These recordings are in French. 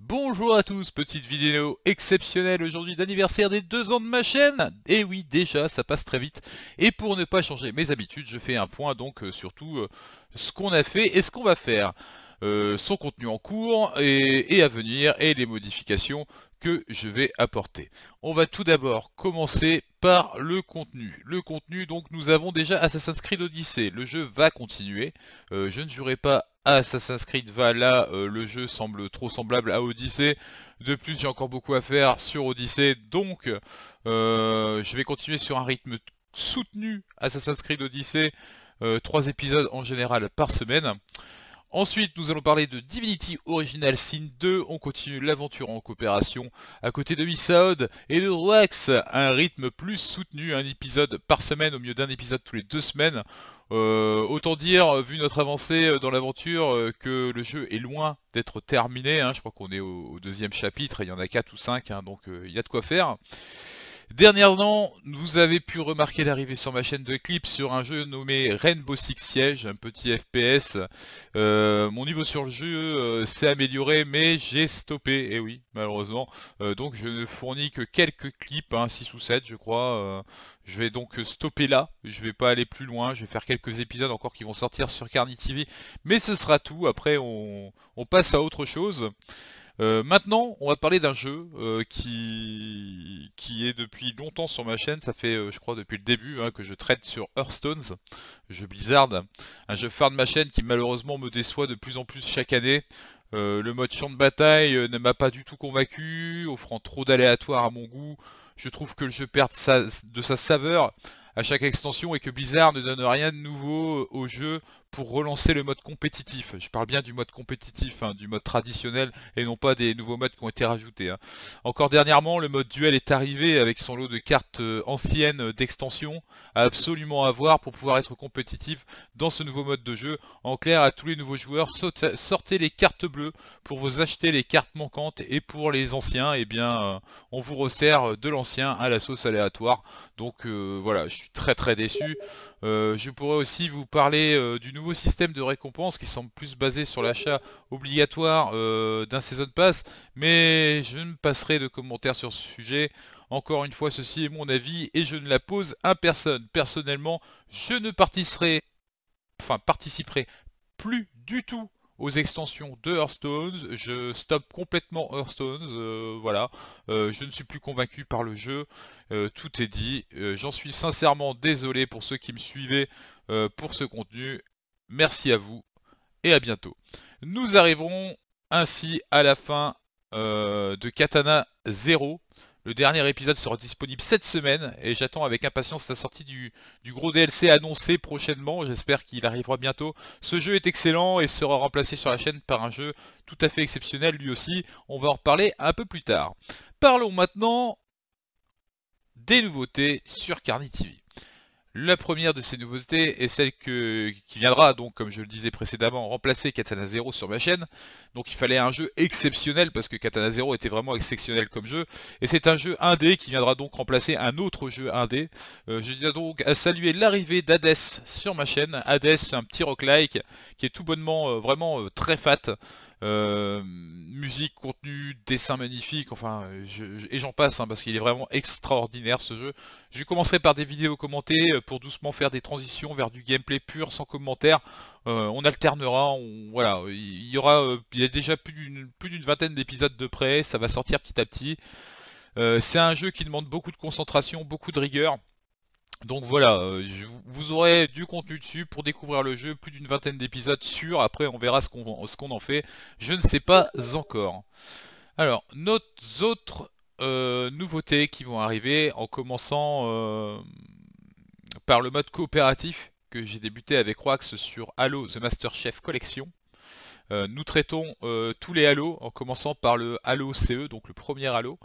Bonjour à tous, petite vidéo exceptionnelle aujourd'hui d'anniversaire des deux ans de ma chaîne Et eh oui, déjà, ça passe très vite. Et pour ne pas changer mes habitudes, je fais un point donc euh, surtout euh, ce qu'on a fait et ce qu'on va faire. Euh, son contenu en cours et, à venir et les modifications que je vais apporter. On va tout d'abord commencer par le contenu. Le contenu, donc nous avons déjà Assassin's Creed Odyssey. Le jeu va continuer. je ne jouerai pas Assassin's Creed va là, euh, le jeu semble trop semblable à Odyssey. De plus, j'ai encore beaucoup à faire sur Odyssey, donc euh, je vais continuer sur un rythme soutenu Assassin's Creed Odyssey, euh, trois 3 épisodes en général par semaine. Ensuite, nous allons parler de Divinity Original Sin 2. On continue l'aventure en coopération à côté de Misaod et de Rex. Un rythme plus soutenu, un épisode par semaine au mieux d'un épisode tous les deux semaines. Euh, autant dire, vu notre avancée dans l'aventure, euh, que le jeu est loin d'être terminé. Hein. Je crois qu'on est au, deuxième chapitre il y en a 4 ou 5, hein, donc euh, il y a de quoi faire. Dernièrement, vous avez pu remarquer l'arrivée sur ma chaîne de clips sur un jeu nommé Rainbow Six Siege, un petit FPS. Euh, mon niveau sur le jeu euh, s'est amélioré, mais j'ai stoppé, et eh oui, malheureusement. Euh, donc je ne fournis que quelques clips, hein, 6 ou 7 je crois. je vais donc stopper là, je vais pas aller plus loin, je vais faire quelques épisodes encore qui vont sortir sur Carni TV. Mais ce sera tout, après on, on passe à autre chose. Euh, maintenant, on va parler d'un jeu euh, qui... qui est depuis longtemps sur ma chaîne, ça fait euh, je crois depuis le début hein, que je traite sur Hearthstones, jeu Blizzard, un jeu phare de ma chaîne qui malheureusement me déçoit de plus en plus chaque année. le mode champ de bataille ne m'a pas du tout convaincu, offrant trop d'aléatoires à mon goût. Je trouve que le jeu perd de sa saveur à chaque extension et que Blizzard ne donne rien de nouveau au jeu pour relancer le mode compétitif. Je parle bien du mode compétitif, hein, du mode traditionnel et non pas des nouveaux modes qui ont été rajoutés. Hein. Encore dernièrement, le mode duel est arrivé avec son lot de cartes euh, anciennes euh, d'extension à absolument avoir pour pouvoir être compétitif dans ce nouveau mode de jeu. En clair, à tous les nouveaux joueurs, sortez les cartes bleues pour vous acheter les cartes manquantes et pour les anciens, eh bien, euh, on vous resserre de l'ancien à la sauce aléatoire. Donc voilà, je suis très très déçu. Euh, je pourrais aussi vous parler euh, du nouveau système de récompense qui semble plus basé sur l'achat obligatoire euh, d'un Season Pass, mais je ne passerai de commentaires sur ce sujet. Encore une fois, ceci est mon avis et je ne la pose à personne. Personnellement, je ne participerai plus du tout aux extensions de Hearthstones, je stoppe complètement Hearthstones, euh, voilà, euh, je ne suis plus convaincu par le jeu, euh, tout est dit, j'en suis sincèrement désolé pour ceux qui me suivaient pour ce contenu, merci à vous et à bientôt. Nous arriverons ainsi à la fin de Katana 0, le dernier épisode sera disponible cette semaine et j'attends avec impatience la sortie du, gros DLC annoncé prochainement. J'espère qu'il arrivera bientôt. Ce jeu est excellent et sera remplacé sur la chaîne par un jeu tout à fait exceptionnel lui aussi. On va en reparler un peu plus tard. Parlons maintenant des nouveautés sur Carny TV. La première de ces nouveautés est celle qui viendra, donc comme je le disais précédemment, remplacer Katana Zero sur ma chaîne. Donc il fallait un jeu exceptionnel parce que Katana Zero était vraiment exceptionnel comme jeu. Et c'est un jeu indé qui viendra donc remplacer un autre jeu indé. d euh, je viens donc à saluer l'arrivée d'Hades sur ma chaîne. Hades, un petit rock-like qui est tout bonnement euh, vraiment euh, très fat. Euh, musique, contenu, dessin magnifique, enfin, je, et j'en passe, hein, parce qu'il est vraiment extraordinaire ce jeu. Je commencerai par des vidéos commentées euh, pour doucement faire des transitions vers du gameplay pur, sans commentaire. Euh, on alternera, on, voilà, il y aura, il y a déjà plus d'une vingtaine d'épisodes de près, ça va sortir petit à petit. c'est un jeu qui demande beaucoup de concentration, beaucoup de rigueur. Donc voilà, euh, vous aurez du contenu dessus pour découvrir le jeu, plus d'une vingtaine d'épisodes sûrs, après on verra ce qu'on en fait, je ne sais pas encore. Alors, nos autres euh, nouveautés qui vont arriver, en commençant euh, par le mode coopératif que j'ai débuté avec Roax sur Halo The Master Chef Collection. nous traitons tous les Halo en commençant par le Halo CE, donc le premier Halo.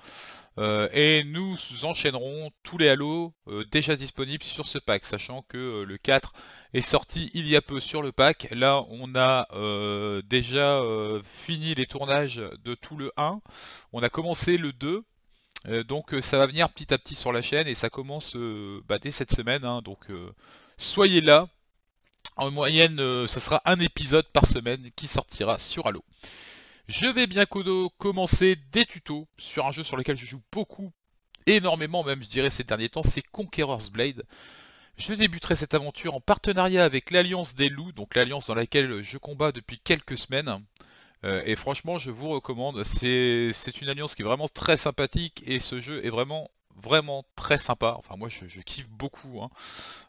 Euh, et nous enchaînerons tous les halos euh, déjà disponibles sur ce pack, sachant que euh, le 4 est sorti il y a peu sur le pack. Là, on a déjà fini les tournages de tout le 1. On a commencé le 2. Donc ça va venir petit à petit sur la chaîne et ça commence bah, dès cette semaine. Hein. donc soyez là. En moyenne, ça sera un épisode par semaine qui sortira sur Halo. Je vais bien commencer des tutos sur un jeu sur lequel je joue beaucoup, énormément même je dirais ces derniers temps, c'est Conqueror's Blade. Je débuterai cette aventure en partenariat avec l'Alliance des Loups, donc l'Alliance dans laquelle je combats depuis quelques semaines. Euh, et franchement je vous recommande, c'est une alliance qui est vraiment très sympathique et ce jeu est vraiment vraiment très sympa, enfin moi je, kiffe beaucoup. Hein.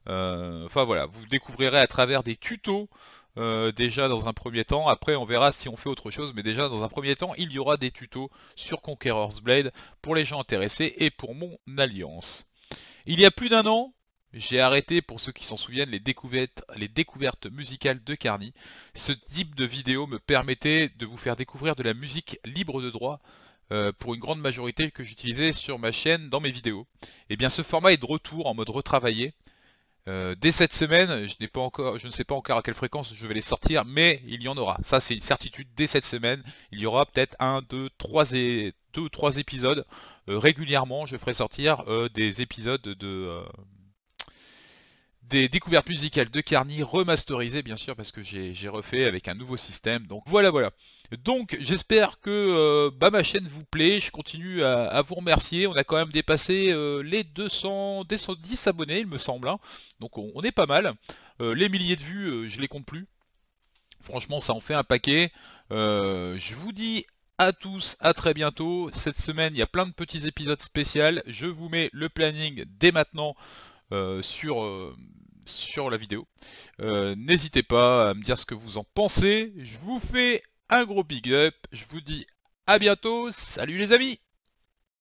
Euh, enfin voilà, vous découvrirez à travers des tutos euh, déjà dans un premier temps. Après, on verra si on fait autre chose, mais déjà dans un premier temps, il y aura des tutos sur Conqueror's Blade pour les gens intéressés et pour mon alliance. Il y a plus d'un an, j'ai arrêté, pour ceux qui s'en souviennent, les découvertes, les découvertes, musicales de Carny. Ce type de vidéo me permettait de vous faire découvrir de la musique libre de droit euh, pour une grande majorité que j'utilisais sur ma chaîne dans mes vidéos. Et eh bien ce format est de retour en mode retravaillé. Euh, dès cette semaine, je, pas encore, je ne sais pas encore à quelle fréquence je vais les sortir, mais il y en aura. Ça, c'est une certitude. Dès cette semaine, il y aura peut-être un, deux, trois et deux trois épisodes. Euh, régulièrement, je ferai sortir euh, des épisodes de, des découvertes musicales de Carny, remasterisées bien sûr, parce que j'ai refait avec un nouveau système. Donc voilà, voilà. Donc j'espère que euh, bah, ma chaîne vous plaît, je continue à, vous remercier. On a quand même dépassé euh, les 200, 210 abonnés, il me semble. Hein. Donc on, est pas mal. Euh, les milliers de vues, je les compte plus. Franchement, ça en fait un paquet. je vous dis à tous, à très bientôt. Cette semaine, il y a plein de petits épisodes spéciaux. Je vous mets le planning dès maintenant euh, euh, sur, la vidéo. Euh, n'hésitez pas à me dire ce que vous en pensez. Je vous fais un gros big up. Je vous dis à bientôt. Salut les amis